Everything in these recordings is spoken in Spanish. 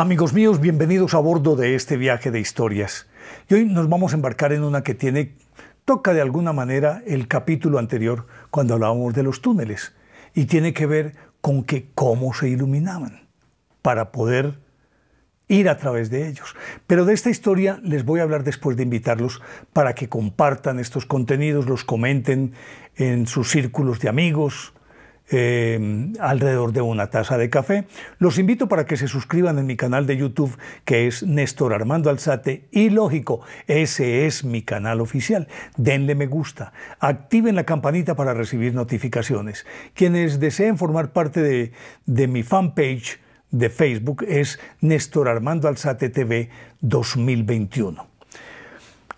Amigos míos, bienvenidos a bordo de este viaje de historias. Y hoy nos vamos a embarcar en una que tiene, toca de alguna manera el capítulo anterior cuando hablábamos de los túneles y tiene que ver con que cómo se iluminaban para poder ir a través de ellos. Pero de esta historia les voy a hablar después de invitarlos para que compartan estos contenidos, los comenten en sus círculos de amigos, Em, alrededor de una taza de café. Los invito para que se suscriban en mi canal de YouTube, que es Néstor Armando Alzate. Y lógico, ese es mi canal oficial. Denle me gusta. Activen la campanita para recibir notificaciones. Quienes deseen formar parte de, de mi fanpage de Facebook es Néstor Armando Alzate TV 2021.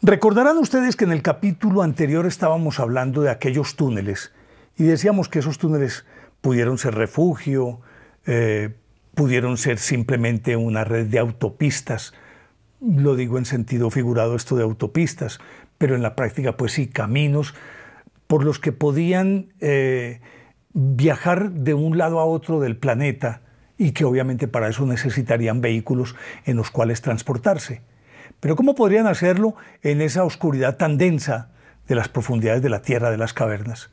Recordarán ustedes que en el capítulo anterior estábamos hablando de aquellos túneles y decíamos que esos túneles pudieron ser refugio, eh, pudieron ser simplemente una red de autopistas, lo digo en sentido figurado esto de autopistas, pero en la práctica pues sí, caminos por los que podían eh, viajar de un lado a otro del planeta y que obviamente para eso necesitarían vehículos en los cuales transportarse. Pero ¿cómo podrían hacerlo en esa oscuridad tan densa de las profundidades de la Tierra, de las cavernas?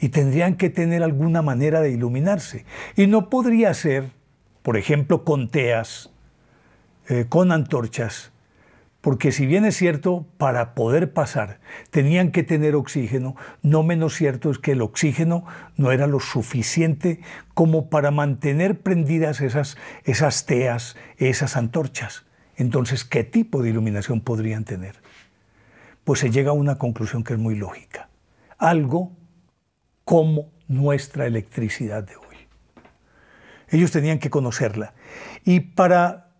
y tendrían que tener alguna manera de iluminarse. Y no podría ser, por ejemplo, con teas, eh, con antorchas, porque si bien es cierto, para poder pasar tenían que tener oxígeno, no menos cierto es que el oxígeno no era lo suficiente como para mantener prendidas esas, esas teas, esas antorchas. Entonces, ¿qué tipo de iluminación podrían tener? Pues se llega a una conclusión que es muy lógica. Algo como nuestra electricidad de hoy. Ellos tenían que conocerla. Y para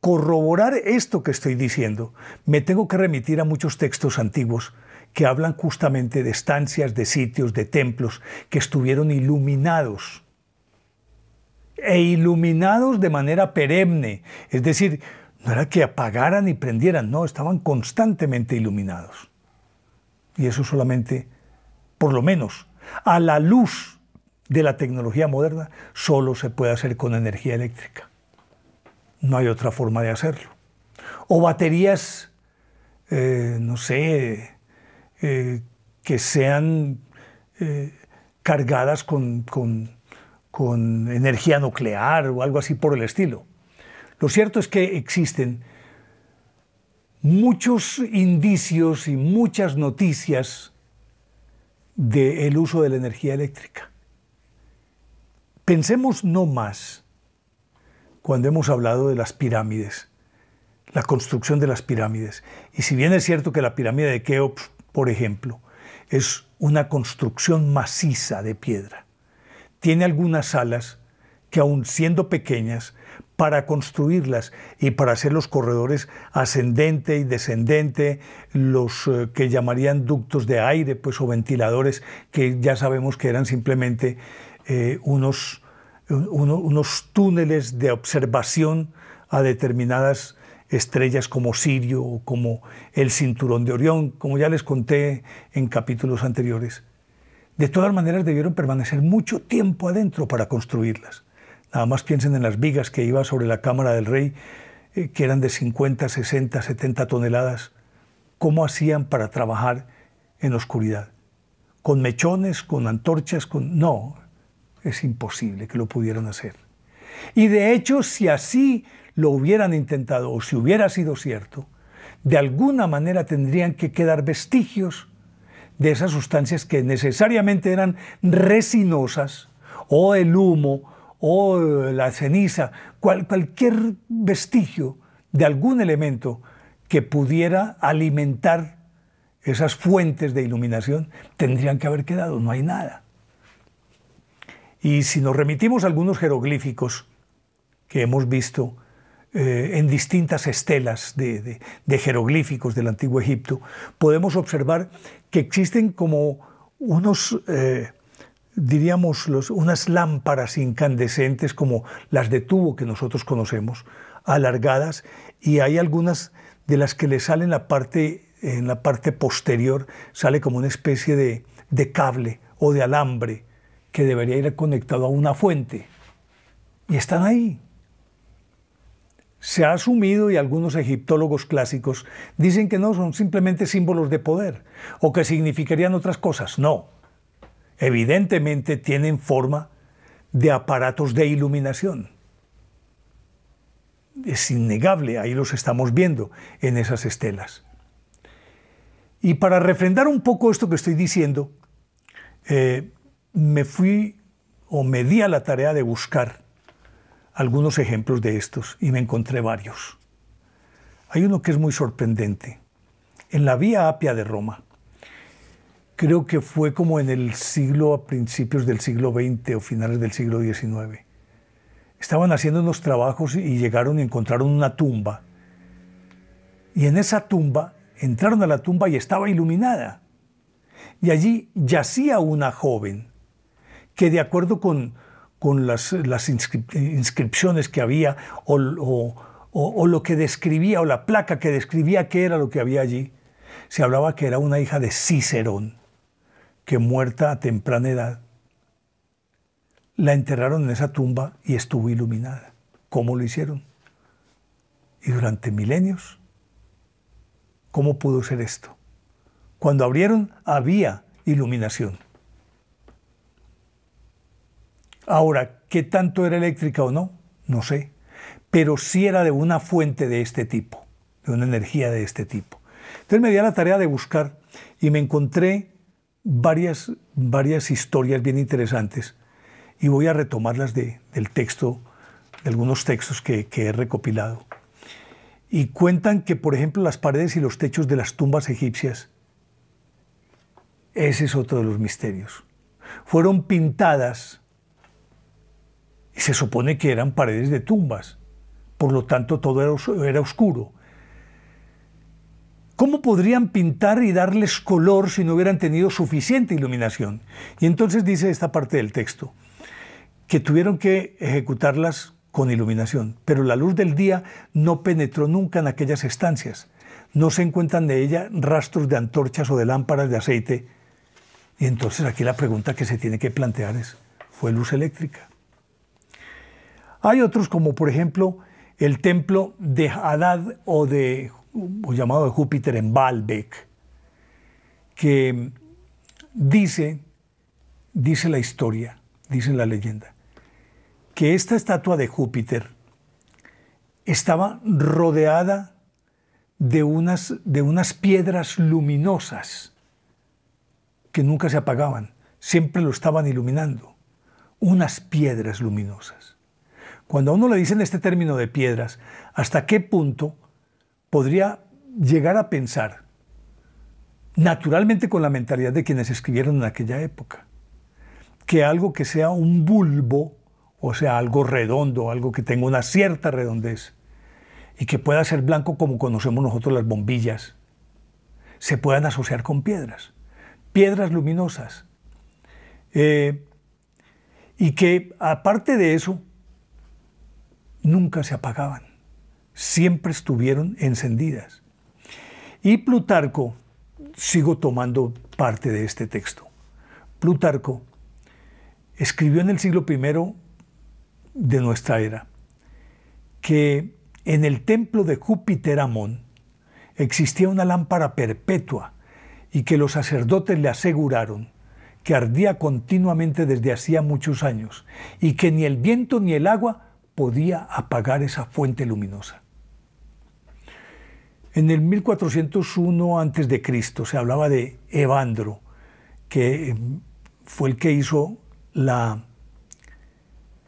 corroborar esto que estoy diciendo, me tengo que remitir a muchos textos antiguos que hablan justamente de estancias, de sitios, de templos que estuvieron iluminados e iluminados de manera perenne. Es decir, no era que apagaran y prendieran, no, estaban constantemente iluminados. Y eso solamente, por lo menos, a la luz de la tecnología moderna, solo se puede hacer con energía eléctrica. No hay otra forma de hacerlo. O baterías, eh, no sé, eh, que sean eh, cargadas con energía nuclear o algo así por el estilo. Lo cierto es que existen muchos indicios y muchas noticias del uso de la energía eléctrica. Pensemos no más cuando hemos hablado de las pirámides, la construcción de las pirámides. Y si bien es cierto que la pirámide de Keops, por ejemplo, es una construcción maciza de piedra, tiene algunas alas que aun siendo pequeñas para construirlas y para hacer los corredores ascendente y descendente, los eh, que llamarían ductos de aire pues, o ventiladores, que ya sabemos que eran simplemente eh, unos, unos túneles de observación a determinadas estrellas como Sirio o como el cinturón de Orión, como ya les conté en capítulos anteriores. De todas maneras debieron permanecer mucho tiempo adentro para construirlas. Nada más piensen en las vigas que iba sobre la cámara del rey, eh, que eran de 50, 60, 70 toneladas. ¿Cómo hacían para trabajar en oscuridad? ¿Con mechones, con antorchas? Con... No, es imposible que lo pudieran hacer. Y de hecho, si así lo hubieran intentado o si hubiera sido cierto, de alguna manera tendrían que quedar vestigios de esas sustancias que necesariamente eran resinosas o el humo o la ceniza, cualquier vestigio de algún elemento que pudiera alimentar esas fuentes de iluminación, tendrían que haber quedado, no hay nada. Y si nos remitimos a algunos jeroglíficos que hemos visto eh, en distintas estelas de, jeroglíficos del antiguo Egipto, podemos observar que existen como unos eh, diríamos, unas lámparas incandescentes como las de tubo que nosotros conocemos, alargadas, y hay algunas de las que le sale en la parte, en la parte posterior, sale como una especie de cable o de alambre que debería ir conectado a una fuente. Y están ahí. Se ha asumido y algunos egiptólogos clásicos dicen que no son simplemente símbolos de poder o que significarían otras cosas. No, evidentemente tienen forma de aparatos de iluminación. Es innegable, ahí los estamos viendo en esas estelas. Y para refrendar un poco esto que estoy diciendo, eh, me fui o me di a la tarea de buscar algunos ejemplos de estos y me encontré varios. Hay uno que es muy sorprendente. En la Vía Apia de Roma, creo que fue como en el siglo, a principios del siglo XX o finales del siglo XIX. Estaban haciendo unos trabajos y llegaron y encontraron una tumba. Y en esa tumba, entraron a la tumba y estaba iluminada. Y allí yacía una joven que de acuerdo con, las, inscripciones que había o, o lo que describía o la placa que describía qué era lo que había allí, se hablaba que era una hija de Cicerón que muerta a temprana edad, la enterraron en esa tumba y estuvo iluminada. ¿Cómo lo hicieron? Y durante milenios, ¿cómo pudo ser esto? Cuando abrieron había iluminación. Ahora, ¿qué tanto era eléctrica o no? No sé, pero sí era de una fuente de este tipo, de una energía de este tipo. Entonces me di a la tarea de buscar y me encontré varias, varias historias bien interesantes y voy a retomarlas de, del texto, de algunos textos que, he recopilado. Y cuentan que, por ejemplo, las paredes y los techos de las tumbas egipcias, ese es otro de los misterios, fueron pintadas y se supone que eran paredes de tumbas, por lo tanto todo era oscuro ¿Cómo podrían pintar y darles color si no hubieran tenido suficiente iluminación? Y entonces dice esta parte del texto, que tuvieron que ejecutarlas con iluminación, pero la luz del día no penetró nunca en aquellas estancias. No se encuentran de ella rastros de antorchas o de lámparas de aceite. Y entonces aquí la pregunta que se tiene que plantear es, ¿fue luz eléctrica? Hay otros como por ejemplo el templo de Hadad o de o llamado de Júpiter en Baalbek, que dice, dice la historia, dice la leyenda, que esta estatua de Júpiter estaba rodeada de unas, de unas piedras luminosas que nunca se apagaban, siempre lo estaban iluminando, unas piedras luminosas. Cuando a uno le dicen este término de piedras, ¿hasta qué punto podría llegar a pensar, naturalmente con la mentalidad de quienes escribieron en aquella época, que algo que sea un bulbo, o sea, algo redondo, algo que tenga una cierta redondez, y que pueda ser blanco como conocemos nosotros las bombillas, se puedan asociar con piedras, piedras luminosas. Eh, y que aparte de eso, nunca se apagaban siempre estuvieron encendidas. Y Plutarco, sigo tomando parte de este texto, Plutarco escribió en el siglo I de nuestra era que en el templo de Júpiter Amón existía una lámpara perpetua y que los sacerdotes le aseguraron que ardía continuamente desde hacía muchos años y que ni el viento ni el agua podía apagar esa fuente luminosa. En el 1401 a.C. se hablaba de Evandro, que eh, fue el que hizo la...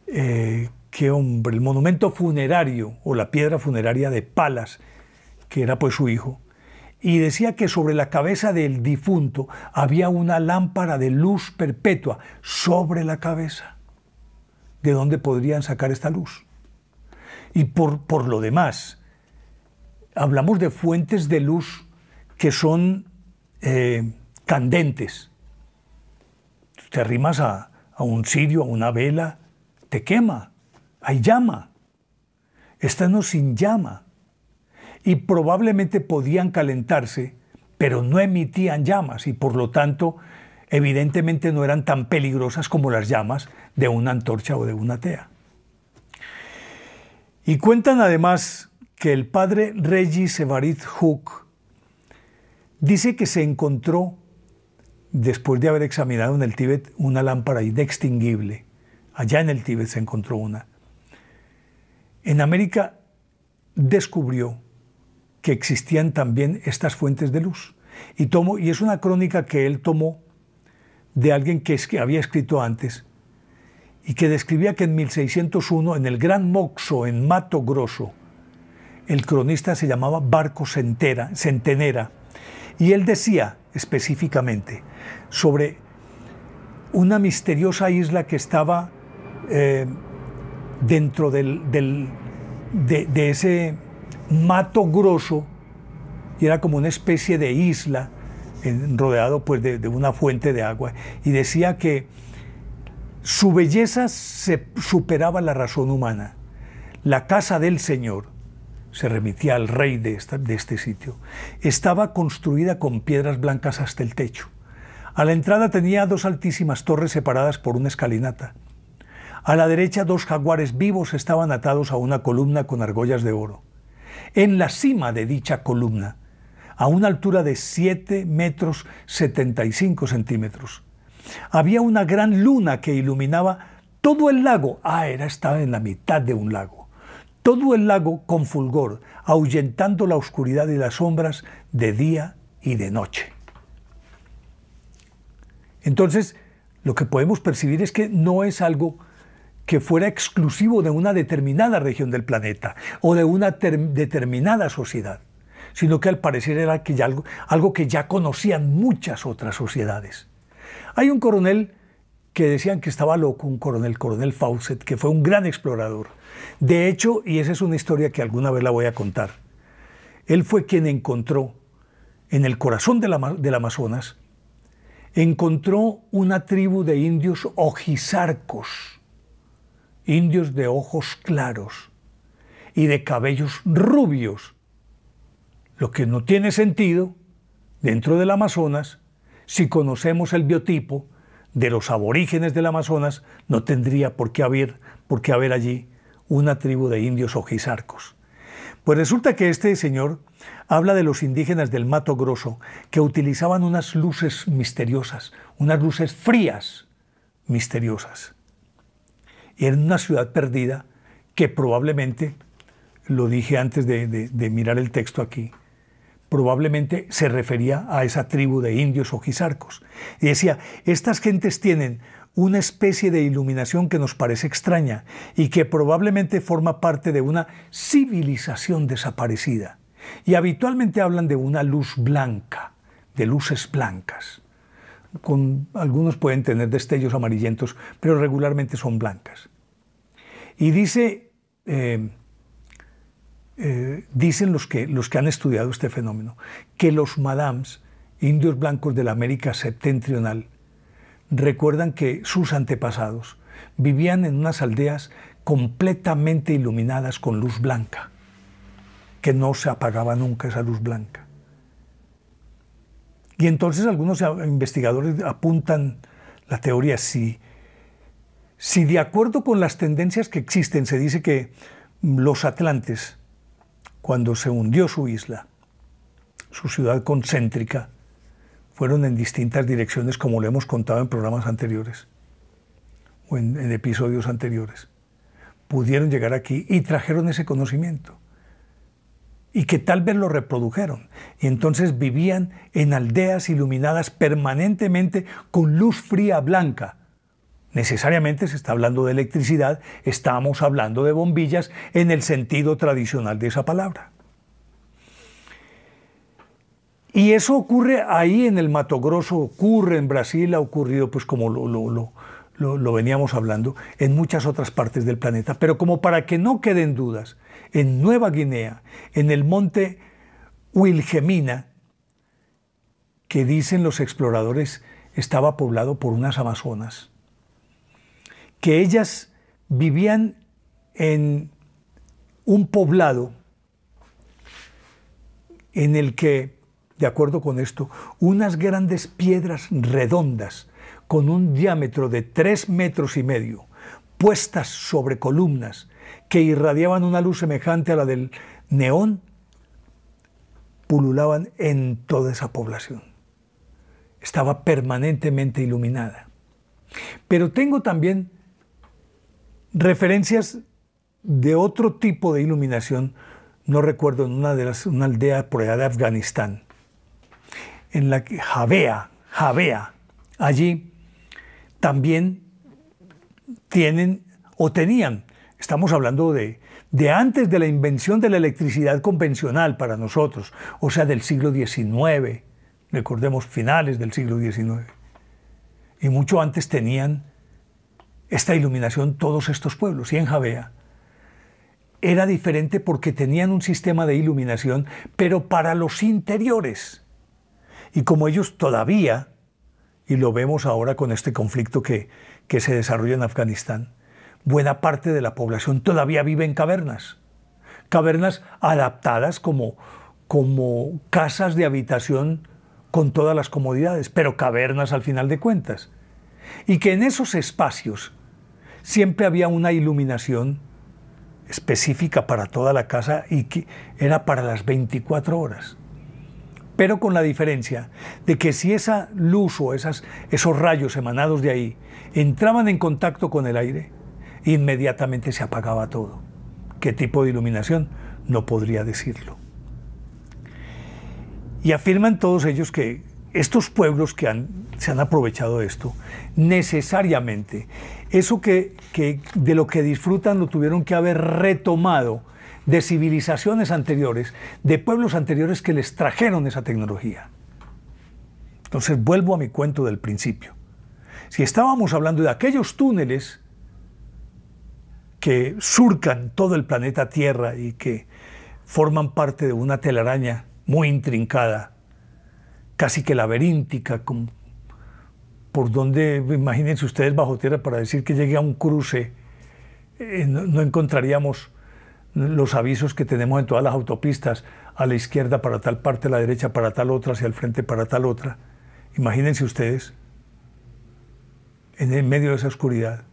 Eh, qué hombre, el monumento funerario o la piedra funeraria de Palas, que era pues su hijo, y decía que sobre la cabeza del difunto había una lámpara de luz perpetua, sobre la cabeza. ¿De dónde podrían sacar esta luz? Y por lo demás, hablamos de fuentes de luz que son eh, candentes. Te arrimas a, un cirio, a una vela, te quema, hay llama. Están sin llama. Y probablemente podían calentarse, pero no emitían llamas y por lo tanto evidentemente no eran tan peligrosas como las llamas de una antorcha o de una tea. Y cuentan además que el padre Regis sebarit Hook dice que se encontró, después de haber examinado en el Tíbet, una lámpara inextinguible. Allá en el Tíbet se encontró una. En América descubrió que existían también estas fuentes de luz. Y, tomo, y es una crónica que él tomó de alguien que, que había escrito antes y que describía que en 1601, en el Gran Moxo, en Mato Grosso, el cronista se llamaba Barco Centenera y él decía específicamente sobre una misteriosa isla que estaba eh, dentro de, ese mato grosso y era como una especie de isla rodeado pues de, de, una fuente de agua y decía que su belleza se superaba la razón humana la casa del Señor se remitía al rey de, este sitio, estaba construida con piedras blancas hasta el techo. A la entrada tenía dos altísimas torres separadas por una escalinata. A la derecha dos jaguares vivos estaban atados a una columna con argollas de oro. En la cima de dicha columna, a una altura de 7 metros 75 centímetros, había una gran luna que iluminaba todo el lago. Ah, era, estaba en la mitad de un lago todo el lago con fulgor, ahuyentando la oscuridad y las sombras de día y de noche. Entonces, lo que podemos percibir es que no es algo que fuera exclusivo de una determinada región del planeta o de una determinada sociedad, sino que al parecer era que ya algo, algo que ya conocían muchas otras sociedades. Hay un coronel que decían que estaba loco un coronel, coronel Fawcett, que fue un gran explorador. De hecho, y esa es una historia que alguna vez la voy a contar, él fue quien encontró en el corazón del Amazonas, encontró una tribu de indios ojizarcos, indios de ojos claros y de cabellos rubios, lo que no tiene sentido dentro del Amazonas si conocemos el biotipo de los aborígenes del Amazonas, no tendría por qué haber, por haber allí una tribu de indios ojizarcos. Pues resulta que este señor habla de los indígenas del Mato Grosso que utilizaban unas luces misteriosas, unas luces frías misteriosas. Y en una ciudad perdida que probablemente, lo dije antes de mirar el texto aquí, probablemente se refería a esa tribu de indios o Y decía, estas gentes tienen una especie de iluminación que nos parece extraña y que probablemente forma parte de una civilización desaparecida. Y habitualmente hablan de una luz blanca, de luces blancas. Con, algunos pueden tener destellos amarillentos, pero regularmente son blancas. Y dice eh, eh, dicen los que, los que han estudiado este fenómeno, que los madams, indios blancos de la América septentrional, recuerdan que sus antepasados vivían en unas aldeas completamente iluminadas con luz blanca, que no se apagaba nunca esa luz blanca. Y entonces algunos investigadores apuntan la teoría si de acuerdo con las tendencias que existen se dice que los atlantes cuando se hundió su isla, su ciudad concéntrica, fueron en distintas direcciones, como lo hemos contado en programas anteriores o en, en episodios anteriores. Pudieron llegar aquí y trajeron ese conocimiento y que tal vez lo reprodujeron. Y entonces vivían en aldeas iluminadas permanentemente con luz fría blanca, necesariamente se está hablando de electricidad, estamos hablando de bombillas en el sentido tradicional de esa palabra. Y eso ocurre ahí en el Mato Grosso, ocurre en Brasil, ha ocurrido pues como lo, lo, lo veníamos hablando en muchas otras partes del planeta. Pero como para que no queden dudas, en Nueva Guinea, en el monte Wilhelmina, que dicen los exploradores estaba poblado por unas amazonas que ellas vivían en un poblado en el que, de acuerdo con esto, unas grandes piedras redondas con un diámetro de tres metros y medio, puestas sobre columnas que irradiaban una luz semejante a la del neón, pululaban en toda esa población. Estaba permanentemente iluminada. Pero tengo también Referencias de otro tipo de iluminación, no recuerdo, en una, de las, una aldea por allá de Afganistán, en la que Javea, Javea, allí también tienen o tenían, estamos hablando de, de antes de la invención de la electricidad convencional para nosotros, o sea, del siglo XIX, recordemos finales del siglo XIX, y mucho antes tenían esta iluminación todos estos pueblos y en Javea. Era diferente porque tenían un sistema de iluminación, pero para los interiores. Y como ellos todavía, y lo vemos ahora con este conflicto que, se desarrolla en Afganistán, buena parte de la población todavía vive en cavernas. Cavernas adaptadas como, como casas de habitación con todas las comodidades, pero cavernas al final de cuentas. Y que en esos espacios siempre había una iluminación específica para toda la casa y que era para las 24 horas. Pero con la diferencia de que si esa luz o esos rayos emanados de ahí entraban en contacto con el aire, inmediatamente se apagaba todo. ¿Qué tipo de iluminación? No podría decirlo. Y afirman todos ellos que estos pueblos que se han aprovechado de esto, necesariamente, eso de lo que disfrutan lo tuvieron que haber retomado de civilizaciones anteriores, de pueblos anteriores que les trajeron esa tecnología. Entonces vuelvo a mi cuento del principio. Si estábamos hablando de aquellos túneles que surcan todo el planeta Tierra y que forman parte de una telaraña muy intrincada casi que laberíntica, por donde, imagínense ustedes bajo tierra, para decir que llegue a un cruce, eh, no, encontraríamos los avisos que tenemos en todas las autopistas, a la izquierda para tal parte, a la derecha para tal otra, hacia el frente para tal otra. Imagínense ustedes, en medio de esa oscuridad,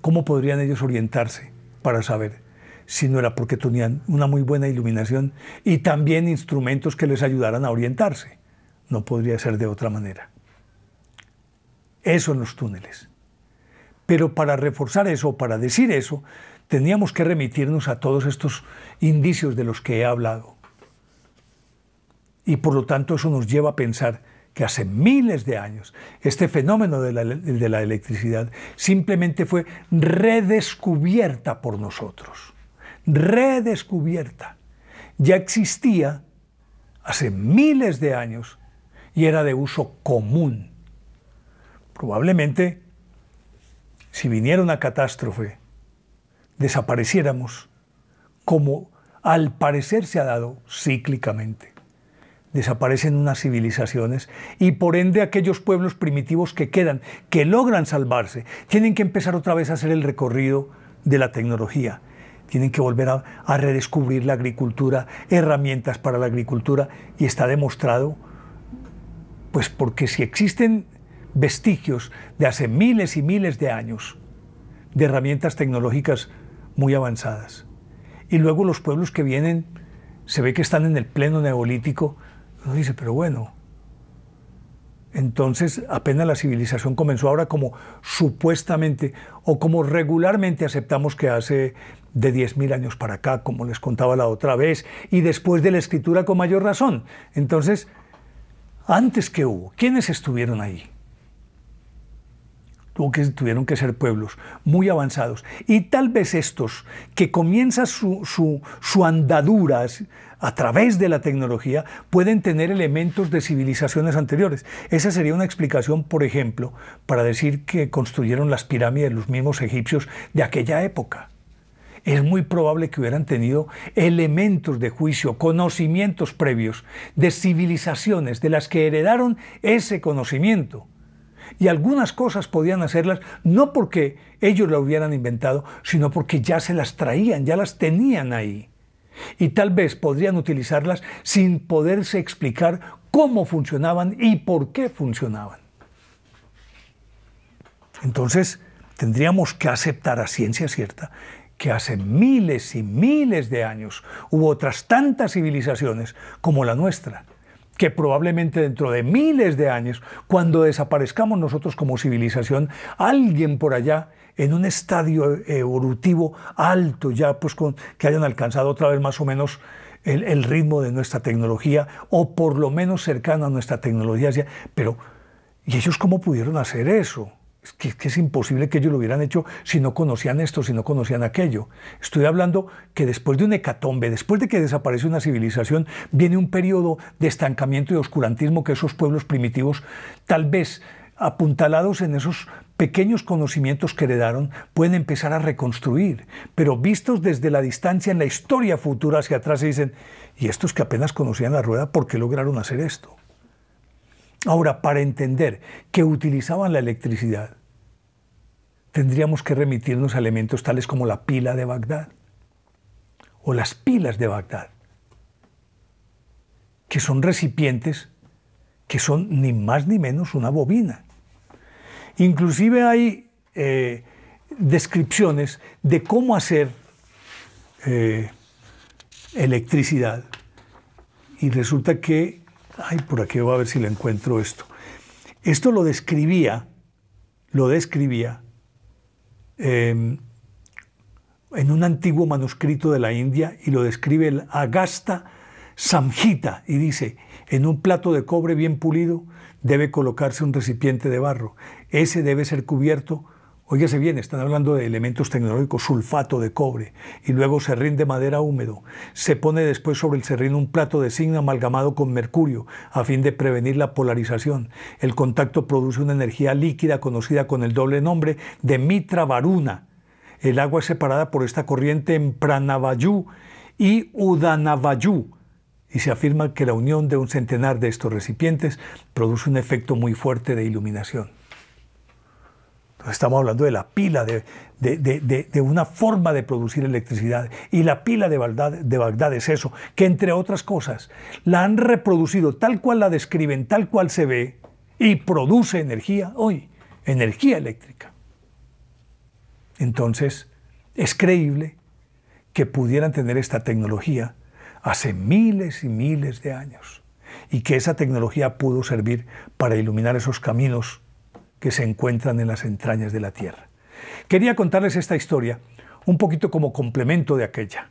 ¿cómo podrían ellos orientarse para saber? sino era porque tenían una muy buena iluminación y también instrumentos que les ayudaran a orientarse. No podría ser de otra manera. Eso en los túneles. Pero para reforzar eso, para decir eso, teníamos que remitirnos a todos estos indicios de los que he hablado. Y por lo tanto eso nos lleva a pensar que hace miles de años este fenómeno de la, de la electricidad simplemente fue redescubierta por nosotros redescubierta. Ya existía hace miles de años y era de uso común. Probablemente, si viniera una catástrofe, desapareciéramos como al parecer se ha dado cíclicamente. Desaparecen unas civilizaciones y por ende aquellos pueblos primitivos que quedan, que logran salvarse, tienen que empezar otra vez a hacer el recorrido de la tecnología tienen que volver a, redescubrir la agricultura, herramientas para la agricultura, y está demostrado, pues porque si existen vestigios de hace miles y miles de años de herramientas tecnológicas muy avanzadas, y luego los pueblos que vienen, se ve que están en el pleno neolítico, uno dice, pero bueno, entonces apenas la civilización comenzó ahora como supuestamente o como regularmente aceptamos que hace de 10.000 años para acá, como les contaba la otra vez, y después de la escritura con mayor razón. Entonces, antes que hubo, ¿quiénes estuvieron ahí? tuvieron que ser pueblos muy avanzados. Y tal vez estos, que comienzan su, su, su andadura a través de la tecnología, pueden tener elementos de civilizaciones anteriores. Esa sería una explicación, por ejemplo, para decir que construyeron las pirámides los mismos egipcios de aquella época es muy probable que hubieran tenido elementos de juicio, conocimientos previos de civilizaciones de las que heredaron ese conocimiento. Y algunas cosas podían hacerlas no porque ellos la hubieran inventado, sino porque ya se las traían, ya las tenían ahí. Y tal vez podrían utilizarlas sin poderse explicar cómo funcionaban y por qué funcionaban. Entonces, tendríamos que aceptar a ciencia cierta que hace miles y miles de años hubo otras tantas civilizaciones como la nuestra, que probablemente dentro de miles de años, cuando desaparezcamos nosotros como civilización, alguien por allá en un estadio evolutivo alto ya pues que hayan alcanzado otra vez más o menos el, el, ritmo de nuestra tecnología o por lo menos cercano a nuestra tecnología. Pero, ¿y ellos cómo pudieron hacer eso? Es que, es imposible que ellos lo hubieran hecho si no conocían esto, si no conocían aquello. Estoy hablando que después de un hecatombe, después de que desaparece una civilización, viene un periodo de estancamiento y oscurantismo que esos pueblos primitivos, tal vez apuntalados en esos pequeños conocimientos que heredaron, pueden empezar a reconstruir. Pero vistos desde la distancia en la historia futura hacia atrás, se dicen, ¿y estos que apenas conocían la rueda, por qué lograron hacer esto? Ahora, para entender que utilizaban la electricidad, tendríamos que remitirnos a elementos tales como la pila de Bagdad o las pilas de Bagdad, que son recipientes que son ni más ni menos una bobina. Inclusive hay eh, descripciones de cómo hacer eh, electricidad y resulta que Ay, por aquí voy a ver si le encuentro esto. Esto lo describía, lo describía em, en un antiguo manuscrito de la India y lo describe el Agasta Samhita y dice, en un plato de cobre bien pulido debe colocarse un recipiente de barro. Ese debe ser cubierto se bien, están hablando de elementos tecnológicos, sulfato de cobre, y luego serrín de madera húmedo. Se pone después sobre el serrín un plato de signo amalgamado con mercurio, a fin de prevenir la polarización. El contacto produce una energía líquida conocida con el doble nombre de mitra varuna. El agua es separada por esta corriente en Pranavayú y Udanavayú y se afirma que la unión de un centenar de estos recipientes produce un efecto muy fuerte de iluminación estamos hablando de la pila, de, una forma de producir electricidad. Y la pila de Bagdad, es eso, que entre otras cosas la han reproducido tal cual la describen, tal cual se ve, y produce energía hoy, energía eléctrica. Entonces, es creíble que pudieran tener esta tecnología hace miles y miles de años y que esa tecnología pudo servir para iluminar esos caminos que se encuentran en las entrañas de la tierra. Quería contarles esta historia un poquito como complemento de aquella,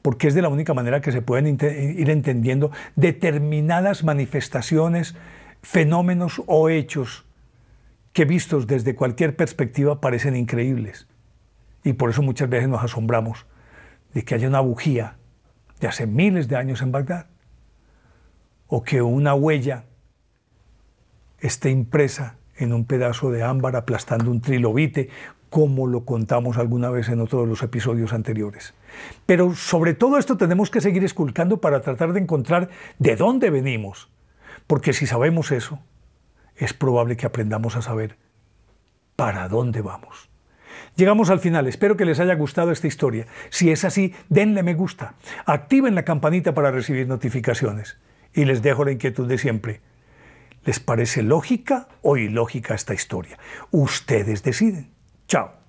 porque es de la única manera que se pueden ir entendiendo determinadas manifestaciones, fenómenos o hechos que vistos desde cualquier perspectiva parecen increíbles. Y por eso muchas veces nos asombramos de que haya una bujía de hace miles de años en Bagdad, o que una huella esté impresa en un pedazo de ámbar aplastando un trilobite, como lo contamos alguna vez en otros de los episodios anteriores. Pero sobre todo esto tenemos que seguir esculcando para tratar de encontrar de dónde venimos, porque si sabemos eso, es probable que aprendamos a saber para dónde vamos. Llegamos al final, espero que les haya gustado esta historia. Si es así, denle me gusta, activen la campanita para recibir notificaciones y les dejo la inquietud de siempre. ¿Les parece lógica o ilógica esta historia? Ustedes deciden. Chao.